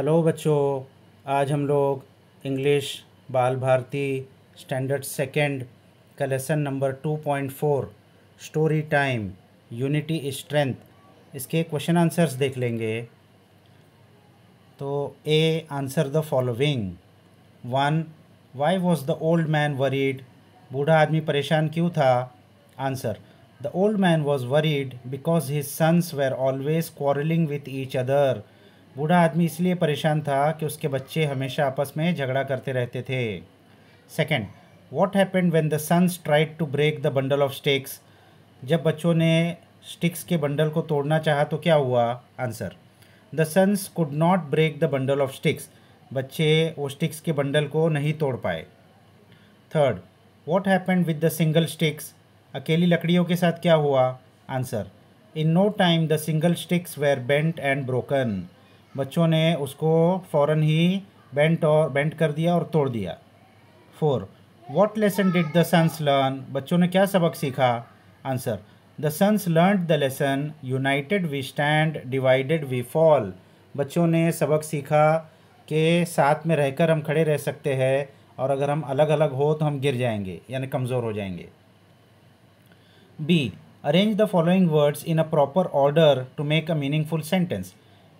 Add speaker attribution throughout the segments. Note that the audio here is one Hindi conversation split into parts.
Speaker 1: हेलो बच्चों आज हम लोग English Bal Bharati standard second का lesson number two point four story time unity strength इसके क्वेश्चन आंसर्स देख लेंगे तो A answer the following one why was the old man worried बूढ़ा आदमी परेशान क्यों था answer the old man was worried because his sons were always quarrelling with each other बूढ़ा आदमी इसलिए परेशान था कि उसके बच्चे हमेशा आपस में झगड़ा करते रहते थे second what happened when the sons tried to break the bundle of sticks जब बच्चों ने स्टिक्स के बंडल को तोड़ना चाहा तो क्या हुआ answer the sons could not break the bundle of sticks बच्चे वो स्टिक्स के बंडल को नहीं तोड़ पाए third what happened with the single sticks अकेली लकड़ियों के साथ क्या हुआ answer in no time the single sticks were bent and broken बच्चों ने उसको फ़ौरन ही बेंट और बेंट कर दिया और तोड़ दिया four what lesson did the sons learn बच्चों ने क्या सबक सीखा answer the sons learn the lesson united we stand divided we fall बच्चों ने सबक सीखा कि साथ में रहकर हम खड़े रह सकते हैं और अगर हम अलग अलग हो तो हम गिर जाएंगे यानी कमज़ोर हो जाएंगे B arrange the following words in a proper order to make a meaningful sentence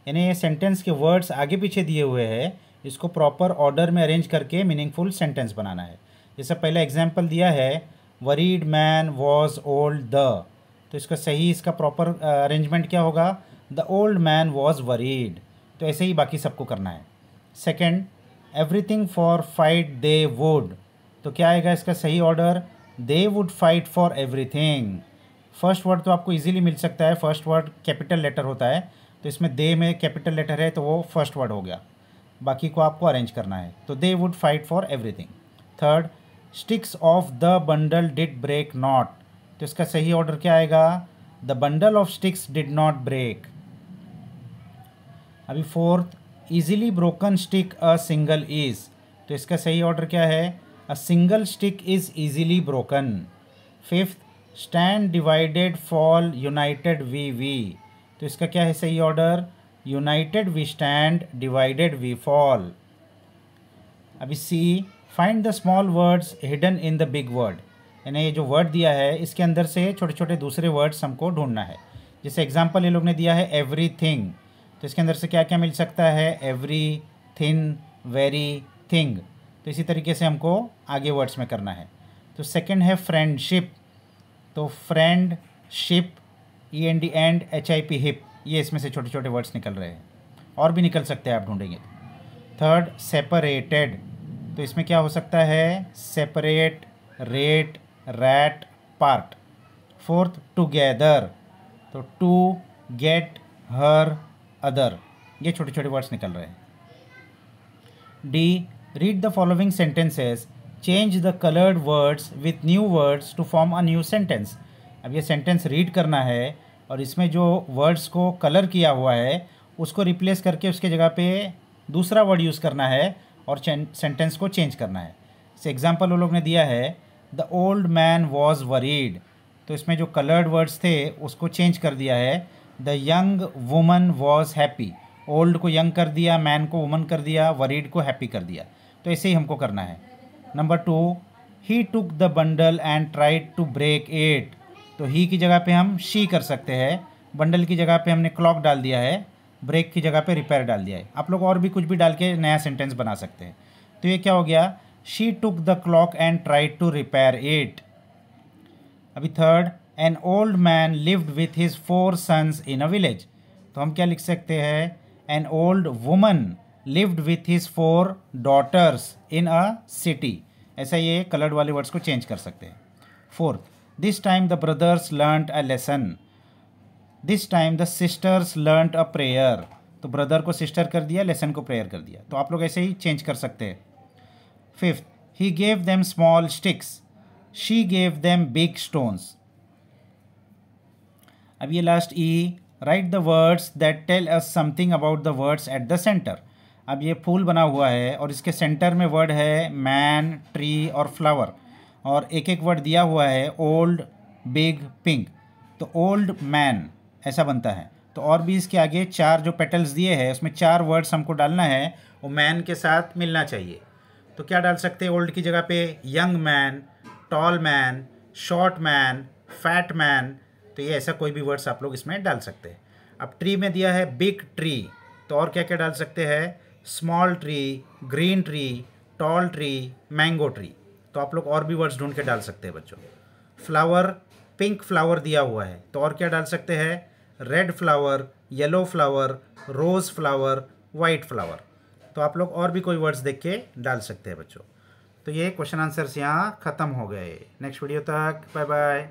Speaker 1: यानी ये सेंटेंस के वर्ड्स आगे पीछे दिए हुए हैं इसको प्रॉपर ऑर्डर में अरेंज करके मीनिंगफुल सेंटेंस बनाना है जैसे पहले एग्जाम्पल दिया है worried man was old the तो इसका सही इसका प्रॉपर अरेंजमेंट क्या होगा the old man was worried तो ऐसे ही बाकी सबको करना है second everything for fight they would तो क्या आएगा इसका सही order they would fight for everything first word तो आपको ईजिली मिल सकता है फर्स्ट वर्ड कैपिटल लेटर होता है तो इसमें दे में कैपिटल लेटर है तो वो फर्स्ट वर्ड हो गया बाकी को आपको अरेंज करना है तो they would fight for everything third sticks of the bundle did break not तो इसका सही ऑर्डर क्या आएगा the bundle of sticks did not break अभी fourth easily broken stick a single is तो इसका सही ऑर्डर क्या है a single stick is easily broken fifth stand divided fall united we we तो इसका क्या है सही order united we stand divided we fall अभी सी find the small words hidden in the big word यानी ये जो वर्ड दिया है इसके अंदर से छोटे छोटे दूसरे वर्ड्स हमको ढूंढना है जैसे एग्जाम्पल ये लोग ने दिया है एवरी थिंग तो इसके अंदर से क्या क्या मिल सकता है एवरी थिन वेरी थिंग तो इसी तरीके से हमको आगे वर्ड्स में करना है तो सेकंड है फ्रेंडशिप तो friendship E N D end H I P hip ये इसमें से छोटे छोटे वर्ड्स निकल रहे हैं और भी निकल सकते हैं आप ढूंढेंगे थर्ड सेपरेटेड तो इसमें क्या हो सकता है separate rate rat part fourth together तो टू गेट हर अदर ये छोटे छोटे वर्ड्स निकल रहे हैं D read the following sentences change the coloured words with new words to form a new sentence अब ये सेंटेंस रीड करना है और इसमें जो वर्ड्स को कलर किया हुआ है उसको रिप्लेस करके उसके जगह पे दूसरा वर्ड यूज़ करना है और सेंटेंस को चेंज करना है जैसे एग्जाम्पल वो लोग ने दिया है the old man was worried तो इसमें जो कलर्ड वर्ड्स थे उसको चेंज कर दिया है the young woman was happy old को यंग कर दिया मैन को वुमन कर दिया वरीड को हैप्पी कर दिया तो ऐसे ही हमको करना है number two he took the bundle and tried to break it तो ही की जगह पे हम शी कर सकते हैं बंडल की जगह पे हमने क्लॉक डाल दिया है ब्रेक की जगह पे रिपेयर डाल दिया है आप लोग और भी कुछ भी डाल के नया सेंटेंस बना सकते हैं तो ये क्या हो गया she took the clock and try to repair it अभी third an old man lived with his four sons in a village तो हम क्या लिख सकते हैं an old woman lived with his four daughters in a city ऐसा ये कलर्ड वाले वर्ड्स को चेंज कर सकते हैं fourth This time the brothers learnt a lesson. This time the sisters learnt a prayer तो ब्रदर को सिस्टर कर दिया लेसन को प्रेयर कर दिया तो आप लोग ऐसे ही चेंज कर सकते हैं fifth he gave them small sticks she gave them big stones अब ये last E write the words that tell us something about the words at the centre अब ये फूल बना हुआ है और इसके सेंटर में वर्ड है मैन ट्री और फ्लावर और एक एक वर्ड दिया हुआ है ओल्ड बिग पिंक तो ओल्ड मैन ऐसा बनता है तो और भी इसके आगे चार जो पेटल्स दिए हैं उसमें चार वर्ड्स हमको डालना है वो मैन के साथ मिलना चाहिए तो क्या डाल सकते हैं ओल्ड की जगह पे young man tall man short man fat man तो ये ऐसा कोई भी वर्ड्स आप लोग इसमें डाल सकते हैं अब ट्री में दिया है बिग ट्री तो और क्या क्या डाल सकते हैं small tree green tree tall tree mango tree तो आप लोग और भी वर्ड्स ढूंढ के डाल सकते हैं बच्चों फ्लावर पिंक फ्लावर दिया हुआ है तो और क्या डाल सकते हैं red flower yellow flower rose flower white flower तो आप लोग और भी कोई वर्ड्स देख के डाल सकते हैं बच्चों तो ये क्वेश्चन आंसर्स यहाँ ख़त्म हो गए नेक्स्ट वीडियो तक बाय बाय